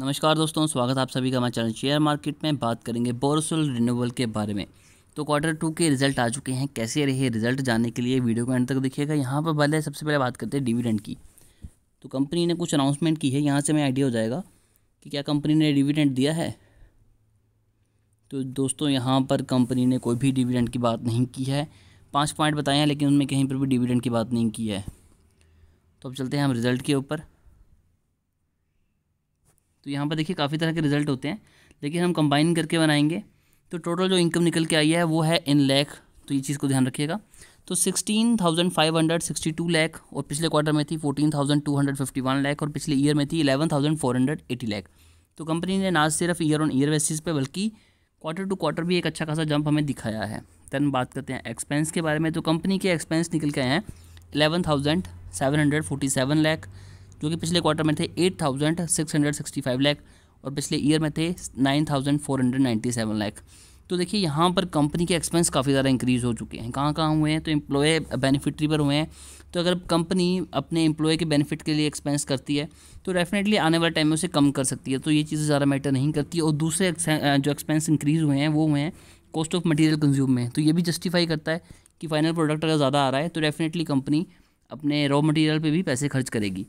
नमस्कार दोस्तों स्वागत आप सभी का हमारे चैनल शेयर मार्केट में बात करेंगे बोरोसल रिन्यूअल के बारे में तो क्वार्टर टू के रिजल्ट आ चुके हैं कैसे रहे रिजल्ट जानने के लिए वीडियो को एंड तक देखिएगा यहाँ पर पहले सबसे पहले बात करते हैं डिविडेंड की तो कंपनी ने कुछ अनाउंसमेंट की है यहाँ से हमें आइडिया हो जाएगा कि क्या कंपनी ने डिविडेंड दिया है तो दोस्तों यहाँ पर कंपनी ने कोई भी डिविडेंड की बात नहीं की है पाँच पॉइंट बताए हैं लेकिन उनमें कहीं पर भी डिविडेंड की बात नहीं की है तो अब चलते हैं हम रिज़ल्ट के ऊपर तो यहाँ पर देखिए काफ़ी तरह के रिजल्ट होते हैं लेकिन हम कंबाइन करके बनाएंगे तो टोटल जो इनकम निकल के आई है वो है इन लैख तो ये चीज़ को ध्यान रखिएगा तो sixteen thousand five hundred sixty two lakh और पिछले क्वार्टर में थी fourteen thousand two hundred fifty one lakh और पिछले ईयर में थी eleven thousand four hundred eighty lakh तो कंपनी ने ना सिर्फ ईयर ऑन ईयर बेसिस पे बल्कि क्वार्टर टू क्वार्टर भी एक अच्छा खासा जंप हमें दिखाया है देन बात करते हैं एक्सपेंस के बारे में तो कंपनी के एक्सपेंस निकल के आए हैं eleven thousand seven hundred forty seven lakh जो कि पिछले क्वार्टर में थे eight thousand six hundred sixty five lakh और पिछले ईयर में थे nine thousand four hundred ninety seven lakh तो देखिए यहाँ पर कंपनी के एक्सपेंस काफ़ी ज़्यादा इंक्रीज़ हो चुके हैं कहाँ कहाँ हुए हैं तो एम्प्लॉय बेनिफिटरी पर हुए हैं तो अगर कंपनी अपने एम्प्लॉय के बेनिफिट के लिए एक्सपेंस करती है तो डेफिनेटली आने वाले टाइम में उसे कम कर सकती है तो ये चीज़ें ज़्यादा मैटर नहीं करती और दूसरे जो एक्सपेंस इंक्रीज़ हुए हैं वो हुए हैं कॉस्ट ऑफ मटेरियल कंज्यूम में तो ये भी जस्टिफाई करता है कि फाइनल प्रोडक्ट अगर ज़्यादा आ रहा है तो डेफिनेटली कंपनी अपने रॉ मटेरियल पे भी पैसे खर्च करेगी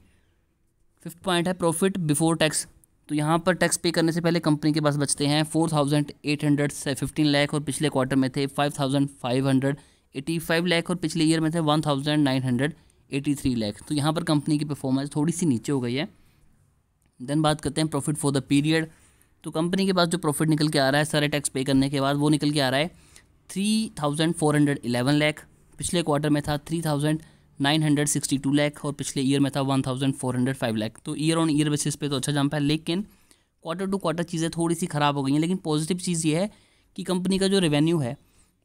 फिफ्थ पॉइंट है प्रॉफिट बिफोर टैक्स तो यहाँ पर टैक्स पे करने से पहले कंपनी के पास बचते हैं four thousand eight hundred fifteen lakh और पिछले क्वार्टर में थे five thousand five hundred eighty five lakh और पिछले ईयर में थे one thousand nine hundred eighty three lakh तो यहाँ पर कंपनी की परफॉर्मेंस थोड़ी सी नीचे हो गई है देन बात करते हैं प्रॉफिट फॉर द पीरियड तो कंपनी के पास जो प्रॉफिट निकल के आ रहा है सारे टैक्स पे करने के बाद वो निकल के आ रहा है three thousand four hundred eleven lakh पिछले क्वार्टर में था three thousand nine hundred sixty two lakh और पिछले ईयर में था one thousand four hundred five तो ईयर ऑन ईयर बेसिस पे तो अच्छा जंप है लेकिन क्वार्टर टू क्वार्टर चीज़ें थोड़ी सी ख़राब हो गई हैं लेकिन पॉजिटिव चीज़ ये है कि कंपनी का जो रेवेन्यू है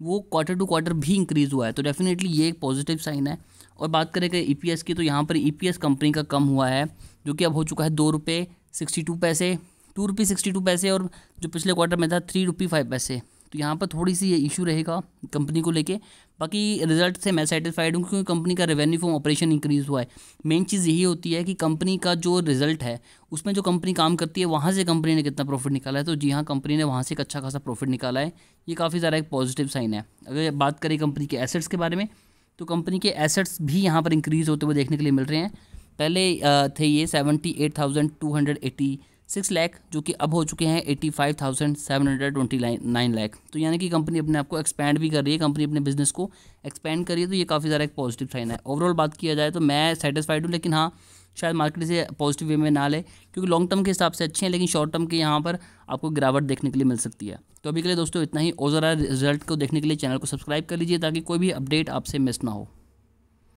वो क्वार्टर टू क्वार्टर भी इंक्रीज़ हुआ है तो डेफिनेटली ये एक पॉजिटिव साइन है और बात करें कि ई e की तो यहाँ पर ई e कंपनी का कम हुआ है जो कि अब हो चुका है दो रुपये सिक्सटी टू पैसे टू रुपी सिक्सटी टू पैसे और जो पिछले क्वार्टर में था थ्री रुपी फाइव पैसे तो यहाँ पर थोड़ी सी ये इशू रहेगा कंपनी को लेके बाकी रिजल्ट से मैं सेटिस्फाइड हूँ क्योंकि कंपनी का रेवेन्यू फ्रॉम ऑपरेशन इंक्रीज़ हुआ है मेन चीज़ यही होती है कि कंपनी का जो रिजल्ट है उसमें जो कंपनी काम करती है वहाँ से कंपनी ने कितना प्रॉफिट निकाला है तो जी हाँ कंपनी ने वहाँ से एक अच्छा खासा प्रॉफिट निकाला है ये काफ़ी ज़्यादा एक पॉजिटिव साइन है अगर बात करें कंपनी के एसेट्स के बारे में तो कंपनी के एसेट्स भी यहाँ पर इंक्रीज़ होते हुए देखने के लिए मिल रहे हैं पहले थे ये seventy eight thousand two hundred six lakh जो कि अब हो चुके हैं eighty five thousand seven hundred twenty nine lakh तो यानी कि कंपनी अपने आप को एक्सपैंड भी कर रही है कंपनी अपने बिजनेस को एक्सपेंड कर रही है तो ये काफ़ी ज़्यादा एक पॉजिटिव साइन है ओवरऑल बात किया जाए तो मैं सेटिस्फाइड हूँ लेकिन हाँ शायद मार्केट से पॉजिटिव वे में ना ले क्योंकि लॉन्ग टर्म के हिसाब से अच्छे हैं लेकिन शॉर्ट टर्म के यहाँ पर आपको गिरावट देखने के लिए मिल सकती है तो अभी के लिए दोस्तों इतना ही ओजरा रिजल्ट को देखने के लिए चैनल को सब्सक्राइब कर लीजिए ताकि कोई भी अपडेट आपसे मिस ना हो